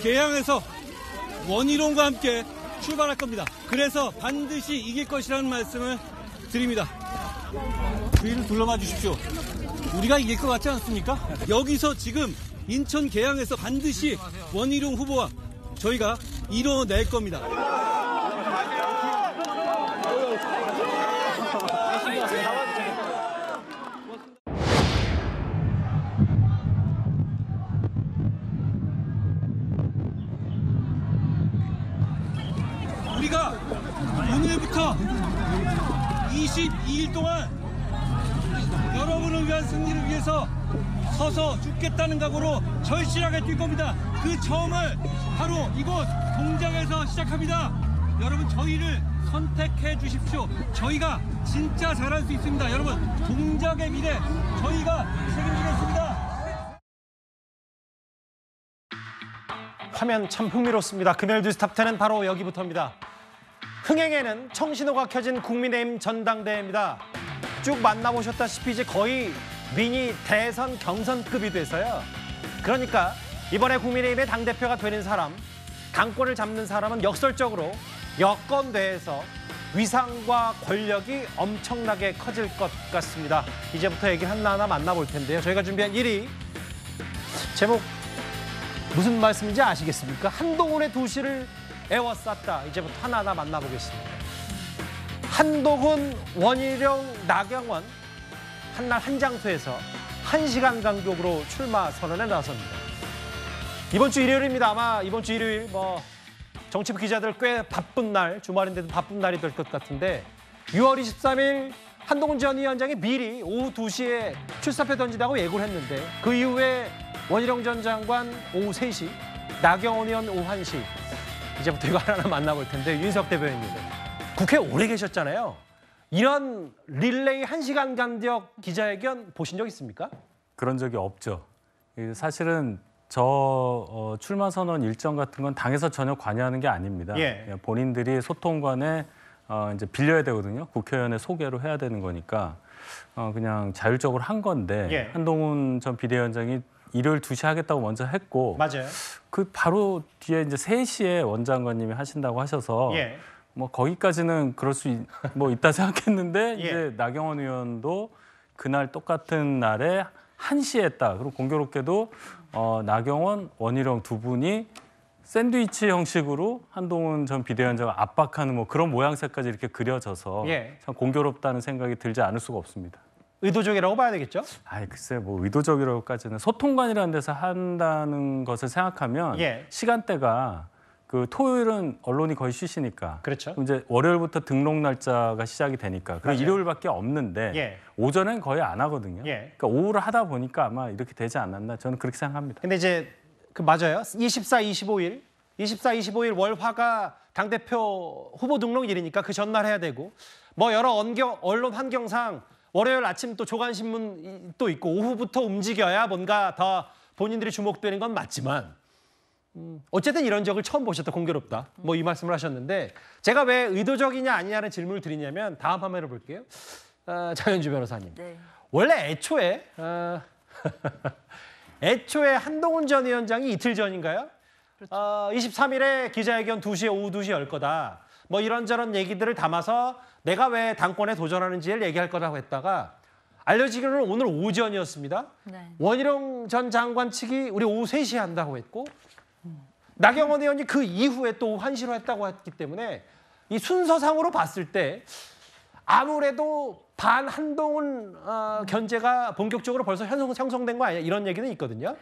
개항에서 원희룡과 함께 출발할 겁니다. 그래서 반드시 이길 것이라는 말씀을 드립니다. 주위를 둘러봐 주십시오. 우리가 이길 것 같지 않습니까? 여기서 지금 인천 개항에서 반드시 원희룡 후보와 저희가 이뤄낼 겁니다. 62일 동안 여러분을 위한 승리를 위해서 서서 죽겠다는 각오로 절실하게 뛸 겁니다. 그 처음을 바로 이곳 동작에서 시작합니다. 여러분 저희를 선택해 주십시오. 저희가 진짜 잘할 수 있습니다. 여러분 동작의 미래 저희가 책임지겠습니다. 화면 참 흥미롭습니다. 금요일 뉴스 탑텐은 바로 여기부터입니다. 흥행에는 청신호가 켜진 국민의힘 전당대회입니다. 쭉 만나보셨다시피 이제 거의 미니 대선 경선급이 돼서요. 그러니까 이번에 국민의힘의 당대표가 되는 사람, 당권을 잡는 사람은 역설적으로 여권 내에서 위상과 권력이 엄청나게 커질 것 같습니다. 이제부터 얘기 하나하나 만나볼 텐데요. 저희가 준비한 1위 제목 무슨 말씀인지 아시겠습니까? 한동훈의 도시를 애워쌌다. 이제부터 하나하나 만나보겠습니다. 한동훈, 원희룡, 나경원 한날 한 장소에서 한시간 간격으로 출마 선언에 나섭니다. 이번 주 일요일입니다. 아마 이번 주 일요일 뭐 정치 부 기자들 꽤 바쁜 날, 주말인데도 바쁜 날이 될 것 같은데 6월 23일 한동훈 전 위원장이 미리 오후 2시에 출사표 던지다고 예고를 했는데 그 이후에 원희룡 전 장관 오후 3시, 나경원 의원 오후 1시, 이제부터 이거 하나 만나볼 텐데 윤석 대변인님 국회 오래 계셨잖아요. 이런 릴레이 한시간 간격 기자회견 보신 적 있습니까? 그런 적이 없죠. 사실은 저 어, 출마 선언 일정 같은 건 당에서 전혀 관여하는 게 아닙니다. 예. 예 본인들이 소통관에 어, 이제 빌려야 되거든요. 국회의원의 소개로 해야 되는 거니까 어, 그냥 자율적으로 한 건데 예. 한동훈 전 비대위원장이 일요일 2시 하겠다고 먼저 했고 맞아요. 그 바로 뒤에 이제 3시에 원장관님이 하신다고 하셔서 예. 뭐 거기까지는 그럴 수 있, 뭐 있다 생각했는데 예. 이제 나경원 의원도 그날 똑같은 날에 1시에 했다. 그리고 공교롭게도 어, 나경원, 원희룡 두 분이 샌드위치 형식으로 한동훈 전 비대위원장을 압박하는 뭐 그런 모양새까지 이렇게 그려져서 예. 참 공교롭다는 생각이 들지 않을 수가 없습니다. 의도적이라고 봐야 되겠죠? 아, 글쎄 뭐 의도적이라고까지는 소통관이라는 데서 한다는 것을 생각하면 예. 시간대가 그 토요일은 언론이 거의 쉬시니까 그렇죠. 이제 월요일부터 등록 날짜가 시작이 되니까 그 일요일밖에 없는데 예. 오전엔 거의 안 하거든요. 예. 그러니까 오후를 하다 보니까 아마 이렇게 되지 않았나 저는 그렇게 생각합니다. 근데 이제 그 맞아요. 24, 25일 24, 25일 월화가 당 대표 후보 등록일이니까 그 전날 해야 되고 뭐 여러 언경, 언론 환경상 월요일 아침 또 조간신문 또 있고 오후부터 움직여야 뭔가 더 본인들이 주목되는 건 맞지만 음, 어쨌든 이런 적을 처음 보셨다 공교롭다 뭐 이 말씀을 하셨는데 제가 왜 의도적이냐 아니냐는 질문을 드리냐면 다음 화면을 볼게요 어, 아, 장현주 변호사님 네. 원래 애초에 어, 애초에 한동훈 전 위원장이 이틀 전인가요 그렇죠. 어, 23일에 기자회견 2시에 오후 2시 열 거다 뭐 이런저런 얘기들을 담아서 내가 왜 당권에 도전하는지를 얘기할 거라고 했다가 알려지기로는 오늘 오전이었습니다. 네. 원희룡 전 장관 측이 우리 오후 3시에 한다고 했고 음. 나경원 의원이 그 이후에 또환시로 했다고 했기 때문에 이 순서상으로 봤을 때 아무래도 반 한동훈 어, 견제가 본격적으로 벌써 형성된 거 아니야 이런 얘기는 있거든요.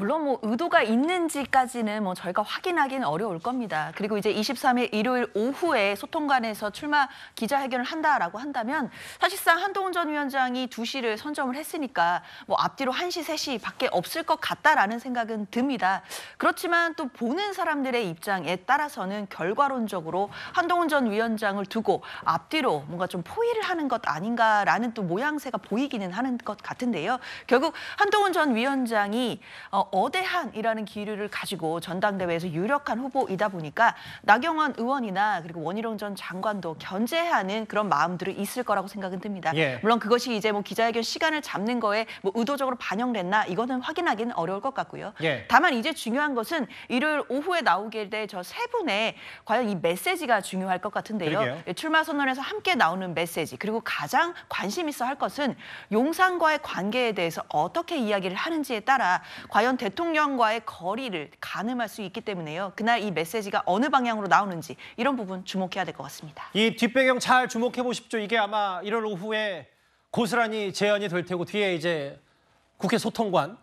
물론 뭐 의도가 있는지까지는 뭐 저희가 확인하기는 어려울 겁니다. 그리고 이제 23일 일요일 오후에 소통관에서 출마 기자회견을 한다라고 한다면 사실상 한동훈 전 위원장이 2시를 선점을 했으니까 뭐 앞뒤로 1시, 3시밖에 없을 것 같다라는 생각은 듭니다. 그렇지만 또 보는 사람들의 입장에 따라서는 결과론적으로 한동훈 전 위원장을 두고 앞뒤로 뭔가 좀 포위를 하는 것 아닌가라는 또 모양새가 보이기는 하는 것 같은데요. 결국 한동훈 전 위원장이 어, 어대한이라는 기류를 가지고 전당대회에서 유력한 후보이다 보니까 나경원 의원이나 그리고 원희룡 전 장관도 견제하는 그런 마음들이 있을 거라고 생각은 듭니다. 예. 물론 그것이 이제 뭐 기자회견 시간을 잡는 거에 뭐 의도적으로 반영됐나 이거는 확인하기는 어려울 것 같고요. 예. 다만 이제 중요한 것은 일요일 오후에 나오게 될 저 세 분의 과연 이 메시지가 중요할 것 같은데요. 그러게요. 예, 출마 선언에서 함께 나오는 메시지 그리고 가장 관심 있어 할 것은 용산과의 관계에 대해서 어떻게 이야기를 하는지에 따라 과연 대통령과의 거리를 가늠할 수 있기 때문에요. 그날 이 메시지가 어느 방향으로 나오는지 이런 부분 주목해야 될 것 같습니다. 이 뒷배경 잘 주목해 보십시오. 이게 아마 1월 오후에 고스란히 재현이 될 테고 뒤에 이제 국회 소통관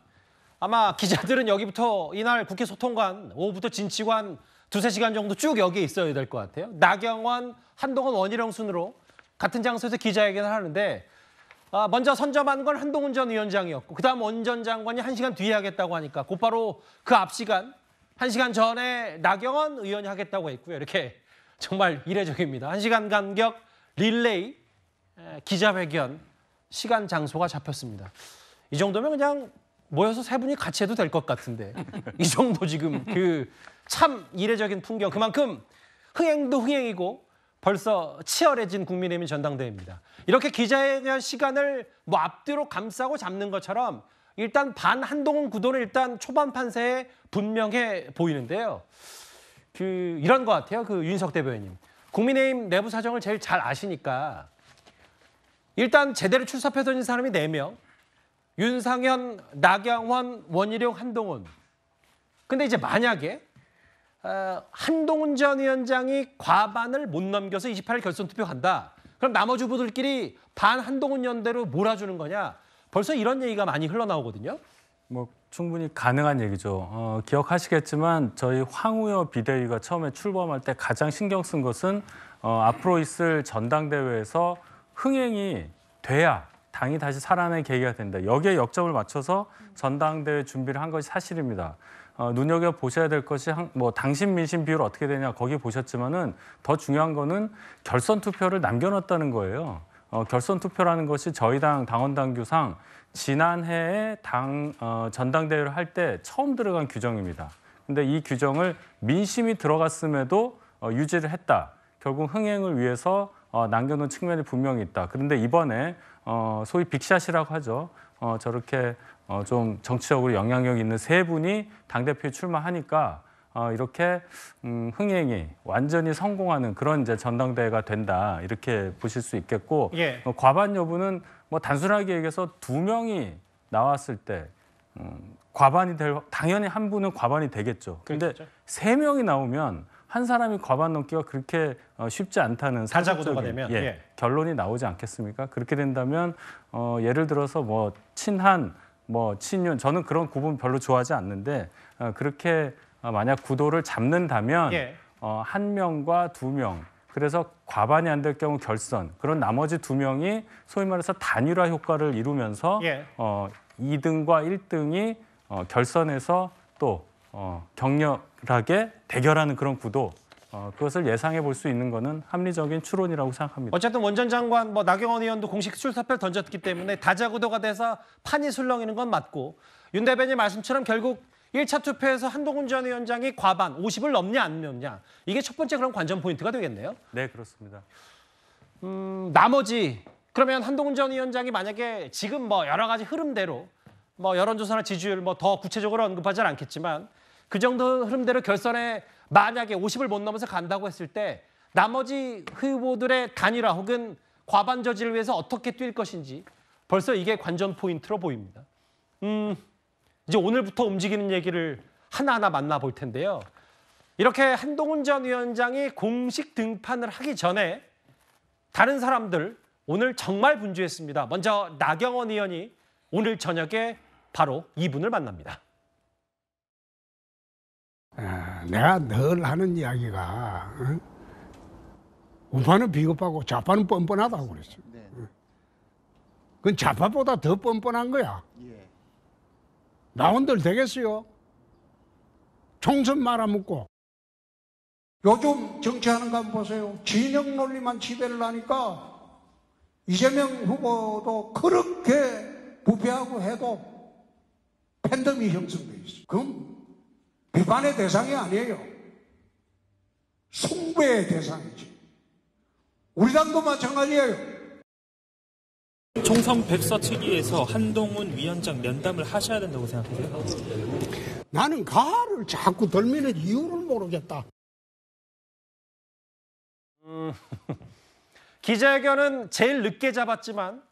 아마 기자들은 여기부터 이날 국회 소통관 오후부터 진치관 두세 시간 정도 쭉 여기에 있어야 될 것 같아요. 나경원, 한동훈, 원희룡 순으로 같은 장소에서 기자회견을 하는데 아, 먼저 선점한 건 한동훈 전 위원장이었고 그다음 원전 장관이 한시간 뒤에 하겠다고 하니까 곧바로 그 앞 시간 한시간 전에 나경원 의원이 하겠다고 했고요. 이렇게 정말 이례적입니다. 한시간 간격 릴레이 기자회견 시간 장소가 잡혔습니다. 이 정도면 그냥 모여서 세 분이 같이 해도 될 것 같은데 이 정도 지금 그 참 이례적인 풍경 그만큼 흥행도 흥행이고 벌써 치열해진 국민의힘 전당대회입니다. 이렇게 기자회견 시간을 뭐 앞뒤로 감싸고 잡는 것처럼 일단 반 한동훈 구도는 일단 초반 판세에 분명해 보이는데요. 그 이런 것 같아요. 그 윤석 대변인 국민의힘 내부 사정을 제일 잘 아시니까 일단 제대로 출사표 던진 사람이 4명. 윤상현, 나경원, 원희룡, 한동훈. 근데 이제 만약에 어, 한동훈 전 위원장이 과반을 못 넘겨서 28일 결선 투표 간다. 그럼 나머지 후보들끼리 반 한동훈 연대로 몰아주는 거냐. 벌써 이런 얘기가 많이 흘러나오거든요. 뭐 충분히 가능한 얘기죠. 어, 기억하시겠지만 저희 황우여 비대위가 처음에 출범할 때 가장 신경 쓴 것은 어, 앞으로 있을 전당대회에서 흥행이 돼야 당이 다시 살아날 계기가 된다. 여기에 역점을 맞춰서 전당대회 준비를 한 것이 사실입니다. 어, 눈여겨 보셔야 될 것이 한, 뭐 당신 민심 비율 어떻게 되냐 거기 보셨지만은 더 중요한 거는 결선 투표를 남겨놨다는 거예요. 어, 결선 투표라는 것이 저희 당 당원 당규상 지난해에 당 어, 전당대회를 할 때 처음 들어간 규정입니다. 근데 이 규정을 민심이 들어갔음에도 어, 유지를 했다. 결국 흥행을 위해서 어, 남겨놓은 측면이 분명히 있다. 그런데 이번에 어, 소위 빅샷이라고 하죠. 어, 저렇게 어, 좀 정치적으로 영향력 있는 세 분이 당대표에 출마하니까 어, 이렇게 음, 흥행이 완전히 성공하는 그런 이제 전당대회가 된다 이렇게 보실 수 있겠고 예. 어, 과반 여부는 뭐 단순하게 얘기해서 두 명이 나왔을 때 음, 과반이 될 당연히 한 분은 과반이 되겠죠. 근데 그렇겠세 명이 나오면 한 사람이 과반 넘기가 그렇게 어, 쉽지 않다는 사자구도가 되면 예, 예. 결론이 나오지 않겠습니까? 그렇게 된다면 어, 예를 들어서 뭐 친한 뭐 친윤 저는 그런 구분 별로 좋아하지 않는데 어, 그렇게 어, 만약 구도를 잡는다면 예. 어, 한 명과 두 명. 그래서 과반이 안 될 경우 결선. 그런 나머지 두 명이 소위 말해서 단일화 효과를 이루면서 예. 어, 2등과 1등이 어, 결선에서 또 어, 격렬하게 대결하는 그런 구도 어, 그것을 예상해 볼 수 있는 것은 합리적인 추론이라고 생각합니다. 어쨌든 원전 장관 뭐 나경원 의원도 공식 출사표를 던졌기 때문에 다자구도가 돼서 판이 술렁이는 건 맞고 윤 대변인 말씀처럼 결국 1차 투표에서 한동훈 전 위원장이 과반 50을 넘냐 안 넘냐 이게 첫 번째 그런 관전 포인트가 되겠네요. 네 그렇습니다. 음, 나머지 그러면 한동훈 전 위원장이 만약에 지금 뭐 여러 가지 흐름대로 뭐 여론조사나 지지율 뭐 더 구체적으로 언급하지는 않겠지만 그 정도 흐름대로 결선에 만약에 50을 못 넘어서 간다고 했을 때 나머지 후보들의 단일화 혹은 과반 저지를 위해서 어떻게 뛸 것인지 벌써 이게 관전 포인트로 보입니다. 음, 이제 오늘부터 움직이는 얘기를 하나하나 만나볼 텐데요. 이렇게 한동훈 전 위원장이 공식 등판을 하기 전에 다른 사람들 오늘 정말 분주했습니다. 먼저 나경원 의원이 오늘 저녁에 바로 이분을 만납니다. 예, 내가 늘 하는 이야기가 어? 우파는 비겁하고 좌파는 뻔뻔하다고 그랬어요. 네. 어? 그건 좌파보다 더 뻔뻔한 거야. 예. 나 혼들 되겠어요? 총선 말아먹고. 요즘 정치하는 거 한번 보세요. 진영 논리만 지배를 하니까 이재명 후보도 그렇게 부패하고 해도 팬덤이 형성돼 있어. 그럼 배반의 대상이 아니에요. 숭배의 대상이지. 우리 당도 마찬가지예요. 총선 백서특위에서 한동훈 위원장 면담을 하셔야 된다고 생각하세요? 나는 가를 자꾸 덜미는 이유를 모르겠다. 음, 기자회견은 제일 늦게 잡았지만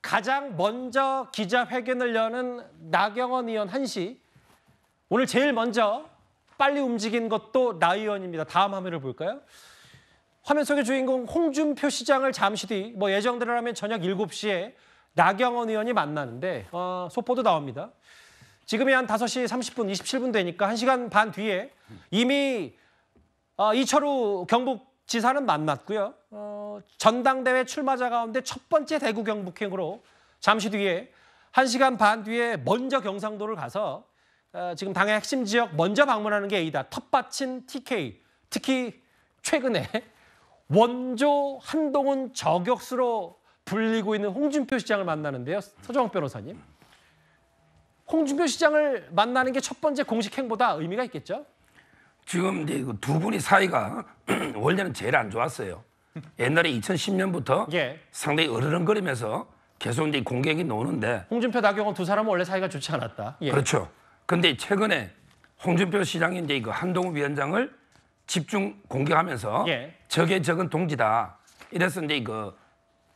가장 먼저 기자회견을 여는 나경원 의원 한시 오늘 제일 먼저 빨리 움직인 것도 나 의원입니다. 다음 화면을 볼까요? 화면 속의 주인공 홍준표 시장을 잠시 뒤 뭐 예정대로라면 저녁 7시에 나경원 의원이 만나는데 어, 속보도 나옵니다. 지금이 한 5시 30분, 27분 되니까 1시간 반 뒤에 이미 어, 이철우 경북 지사는 만났고요. 어, 전당대회 출마자 가운데 첫 번째 대구 경북행으로 잠시 뒤에 1시간 반 뒤에 먼저 경상도를 가서 어, 지금 당의 핵심 지역 먼저 방문하는 게 A다. 텃밭인 TK. 특히 최근에 원조 한동훈 저격수로 불리고 있는 홍준표 시장을 만나는데요. 서정욱 변호사님. 홍준표 시장을 만나는 게 첫 번째 공식 행보다 의미가 있겠죠? 지금 이제 두 분이 사이가 원래는 제일 안 좋았어요. 옛날에 2010년부터 예. 상당히 어르렁거리면서 계속 이제 공격이 나오는데 홍준표 나경원 두 사람은 원래 사이가 좋지 않았다. 예. 그렇죠. 근데 최근에 홍준표 시장이 이제 그 한동훈 위원장을 집중 공격하면서 예. 적의 적은 동지다. 이래서 이제 이거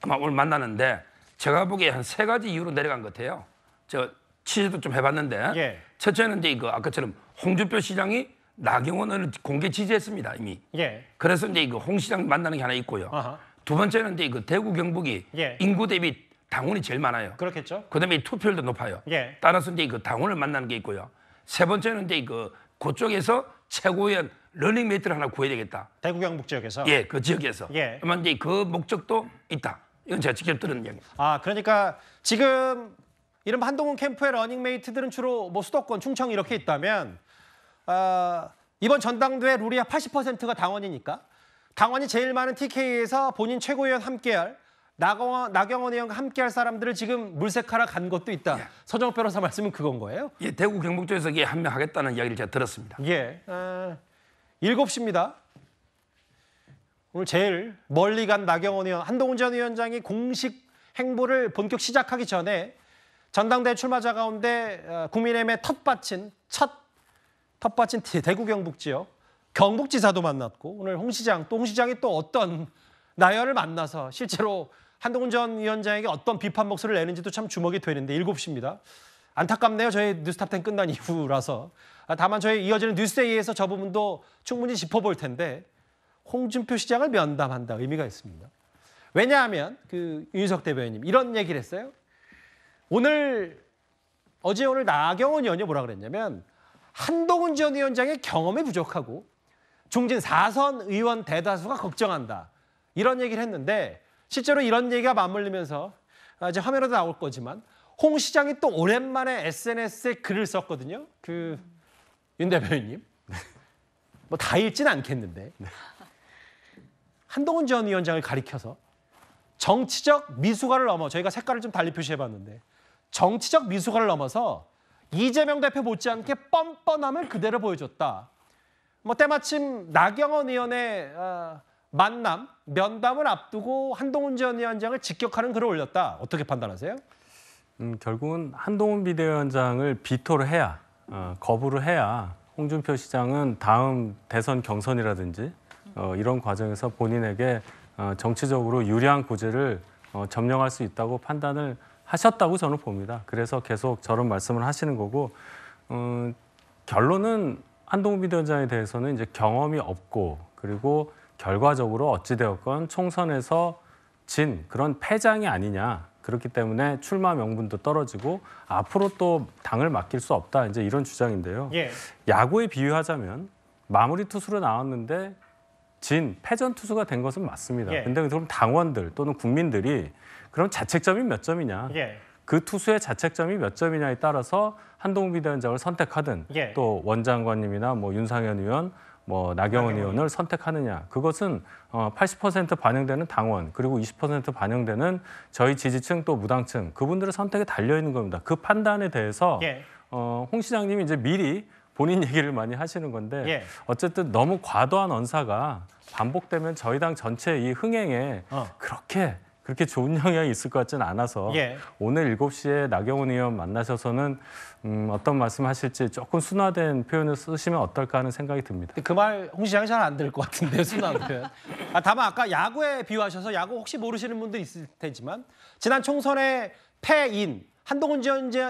아마 오늘 만나는데 제가 보기에 한 세 가지 이유로 내려간 것 같아요. 저 취재도 좀 해봤는데 예. 첫째는 이제 이거 아까처럼 홍준표 시장이 나경원을 공개 지지했습니다 이미. 예. 그래서 이제 이거 홍 시장 만나는 게 하나 있고요. 아하. 두 번째는 이제 그 대구 경북이 예. 인구 대비 당원이 제일 많아요. 그렇겠죠. 그다음에 투표율도 높아요. 예. 따라서 이제 그 당원을 만나는 게 있고요. 세 번째는 이제 그 그쪽에서 최고의 러닝메이트를 하나 구해야 되겠다. 대구 경북 지역에서. 예, 그 지역에서. 예. 아마 이제 그 목적도 있다. 이건 제가 직접 들은 이야기. 아, 그러니까 지금 이런 한동훈 캠프의 러닝메이트들은 주로 뭐 수도권, 충청 이렇게 있다면 어, 이번 전당대회 룰이 80%가 당원이니까 당원이 제일 많은 TK에서 본인 최고위원 함께할 나경원, 나경원 의원과 함께할 사람들을 지금 물색하러 간 것도 있다. 예. 서정 변호사 말씀은 그건 거예요? 예, 대구 경북 쪽에서 예, 한명 하겠다는 이야기를 제가 들었습니다. 예, 어, 아, 7시입니다. 오늘 제일 멀리 간 나경원 의원, 한동훈 전 위원장이 공식 행보를 본격 시작하기 전에 전당대 출마자 가운데 어, 국민의힘의 텃밭인 첫 텃밭인 대구 경북 지역 경북지사도 만났고 오늘 홍 시장 또 홍 시장이 또 어떤 나열을 만나서 실제로 한동훈 전 위원장에게 어떤 비판 목소리를 내는지도 참 주목이 되는데 7시입니다. 안타깝네요. 저희 뉴스탑텐 끝난 이후라서. 아, 다만 저희 이어지는 뉴스에 의해서 저 부분도 충분히 짚어볼 텐데 홍준표 시장을 면담한다 의미가 있습니다. 왜냐하면 그 윤석 대변인님 이런 얘기를 했어요. 오늘 어제 오늘 나경원 의원이 뭐라 그랬냐면 한동훈 전 위원장의 경험이 부족하고 중진 4선 의원 대다수가 걱정한다. 이런 얘기를 했는데 실제로 이런 얘기가 맞물리면서 아, 이제 화면에도 나올 거지만 홍 시장이 또 오랜만에 SNS에 글을 썼거든요. 그 윤 대표님 뭐 다 읽진 않겠는데 네. 한동훈 전 위원장을 가리켜서 정치적 미숙아를 넘어 저희가 색깔을 좀 달리 표시해봤는데 정치적 미숙아를 넘어서 이재명 대표 못지않게 뻔뻔함을 그대로 보여줬다. 뭐 때마침 나경원 의원의 어, 만남, 면담을 앞두고 한동훈 전 위원장을 직격하는 글을 올렸다. 어떻게 판단하세요? 음, 결국은 한동훈 비대위원장을 비토를 해야 어, 거부를 해야 홍준표 시장은 다음 대선 경선이라든지 어, 이런 과정에서 본인에게 어, 정치적으로 유리한 고지를 어, 점령할 수 있다고 판단을 하셨다고 저는 봅니다. 그래서 계속 저런 말씀을 하시는 거고 어, 결론은 한동훈 비대위원장에 대해서는 이제 경험이 없고 그리고 결과적으로 어찌되었건 총선에서 진 그런 패장이 아니냐 그렇기 때문에 출마 명분도 떨어지고 앞으로 또 당을 맡길 수 없다 이제 이런 주장인데요. 예. 야구에 비유하자면 마무리 투수로 나왔는데 진 패전 투수가 된 것은 맞습니다. 예. 근데 그럼 당원들 또는 국민들이 그럼 자책점이 몇 점이냐? 예. 그 투수의 자책점이 몇 점이냐에 따라서 한동훈 비대위원장을 선택하든 예. 또 원장관님이나 뭐 윤상현 의원 뭐 나경원 의원을 선택하느냐 그것은 어80% 반영되는 당원 그리고 20% 반영되는 저희 지지층 또 무당층 그분들의 선택에 달려 있는 겁니다. 그 판단에 대해서 예. 어, 홍 시장님이 이제 미리 본인 얘기를 많이 하시는 건데 예. 어쨌든 너무 과도한 언사가 반복되면 저희 당 전체 이 흥행에 어. 그렇게 그렇게 좋은 영향이 있을 것 같지는 않아서 예. 오늘 7시에 나경원 의원 만나셔서는 음, 어떤 말씀하실지 조금 순화된 표현을 쓰시면 어떨까 하는 생각이 듭니다. 그 말홍 시장이 잘안들것 같은데 순화한 표현. 아, 다만 아까 야구에 비유하셔서 야구 혹시 모르시는 분들 있을 테지만 지난 총선에 패인 한동훈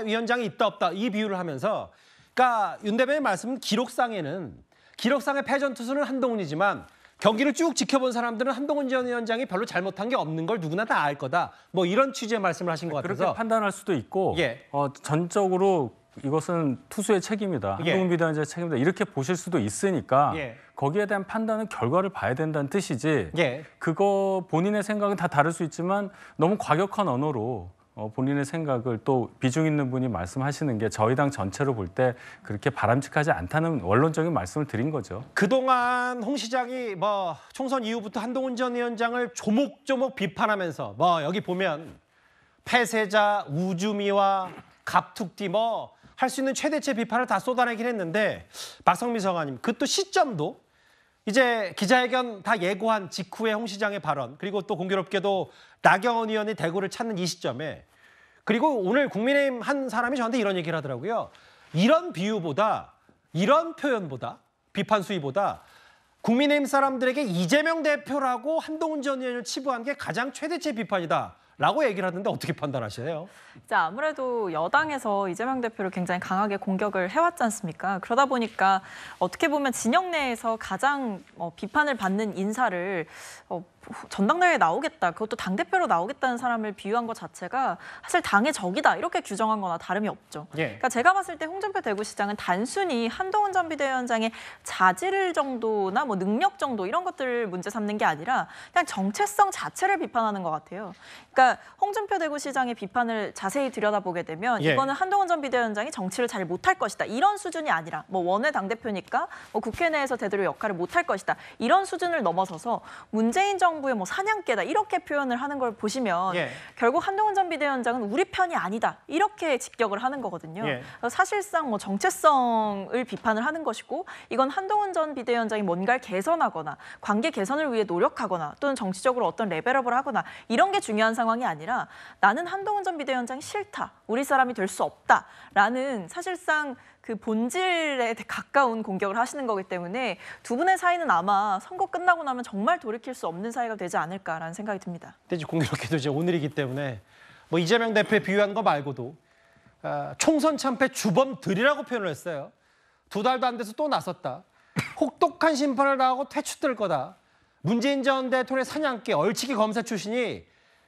위원장이 있다 없다 이 비유를 하면서 그러니까 윤 대변인 말씀은 기록상에는 기록상의 패전 투수는 한동훈이지만 경기를 쭉 지켜본 사람들은 한동훈 전 위원장이 별로 잘못한 게 없는 걸 누구나 다 알 거다. 뭐 이런 취지의 말씀을 하신 것 같아서 그렇게 판단할 수도 있고 예. 어, 전적으로 이것은 투수의 책임이다. 예. 한동훈 비대위원장의 책임이다. 이렇게 보실 수도 있으니까 예. 거기에 대한 판단은 결과를 봐야 된다는 뜻이지. 예. 그거 본인의 생각은 다 다를 수 있지만 너무 과격한 언어로 어, 본인의 생각을 또 비중 있는 분이 말씀하시는 게 저희 당 전체로 볼 때 그렇게 바람직하지 않다는 원론적인 말씀을 드린 거죠. 그동안 홍 시장이 뭐 총선 이후부터 한동훈 전 위원장을 조목조목 비판하면서 뭐 여기 보면 폐쇄자, 우주미와 갑툭디 뭐할 수 있는 최대체 비판을 다 쏟아내긴 했는데 박성미 성관님그 또 시점도 이제 기자회견 다 예고한 직후에 홍 시장의 발언 그리고 또 공교롭게도 나경원 의원이 대구를 찾는 이 시점에 그리고 오늘 국민의힘 한 사람이 저한테 이런 얘기를 하더라고요. 이런 비유보다 이런 표현보다 비판 수위보다 국민의힘 사람들에게 이재명 대표라고 한동훈 전 의원을 치부한 게 가장 최대치의 비판이다. 라고 얘기를 하던데 어떻게 판단하시나요? 자, 아무래도 여당에서 이재명 대표를 굉장히 강하게 공격을 해왔지 않습니까? 그러다 보니까 어떻게 보면 진영 내에서 가장 어, 비판을 받는 인사를 어, 전당대회에 나오겠다, 그것도 당대표로 나오겠다는 사람을 비유한 것 자체가 사실 당의 적이다 이렇게 규정한 거나 다름이 없죠. 예. 그러니까 제가 봤을 때 홍준표 대구시장은 단순히 한동훈 전 비대위원장의 자질 정도나 뭐 능력 정도 이런 것들을 문제 삼는 게 아니라 그냥 정체성 자체를 비판하는 것 같아요. 그러니까 홍준표 대구시장의 비판을 자세히 들여다보게 되면 예. 이거는 한동훈 전 비대위원장이 정치를 잘 못할 것이다 이런 수준이 아니라 뭐 원외 당대표니까 뭐 국회 내에서 제대로 역할을 못할 것이다 이런 수준을 넘어서서 문재인 정 정부의 뭐 사냥개다 이렇게 표현을 하는 걸 보시면 예. 결국 한동훈 전 비대위원장은 우리 편이 아니다 이렇게 직격을 하는 거거든요. 예. 사실상 뭐 정체성을 비판을 하는 것이고 이건 한동훈 전 비대위원장이 뭔가를 개선하거나 관계 개선을 위해 노력하거나 또는 정치적으로 어떤 레벨업을 하거나 이런 게 중요한 상황이 아니라 나는 한동훈 전 비대위원장이 싫다 우리 사람이 될 수 없다라는 사실상 그 본질에 가까운 공격을 하시는 거기 때문에 두 분의 사이는 아마 선거 끝나고 나면 정말 돌이킬 수 없는 사이가 되지 않을까라는 생각이 듭니다. 근데 공교롭게도 이제 오늘이기 때문에 뭐 이재명 대표에 비유한 거 말고도 아, 총선 참패 주범들이라고 표현을 했어요. 두 달도 안 돼서 또 나섰다. 혹독한 심판을 당하고 퇴출될 거다. 문재인 전 대통령의 사냥개 얼치기 검사 출신이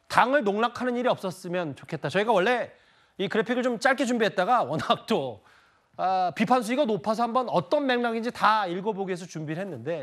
당을 농락하는 일이 없었으면 좋겠다. 저희가 원래 이 그래픽을 좀 짧게 준비했다가 워낙 또 아, 비판 수위가 높아서 한번 어떤 맥락인지 다 읽어보기 위해서 준비를 했는데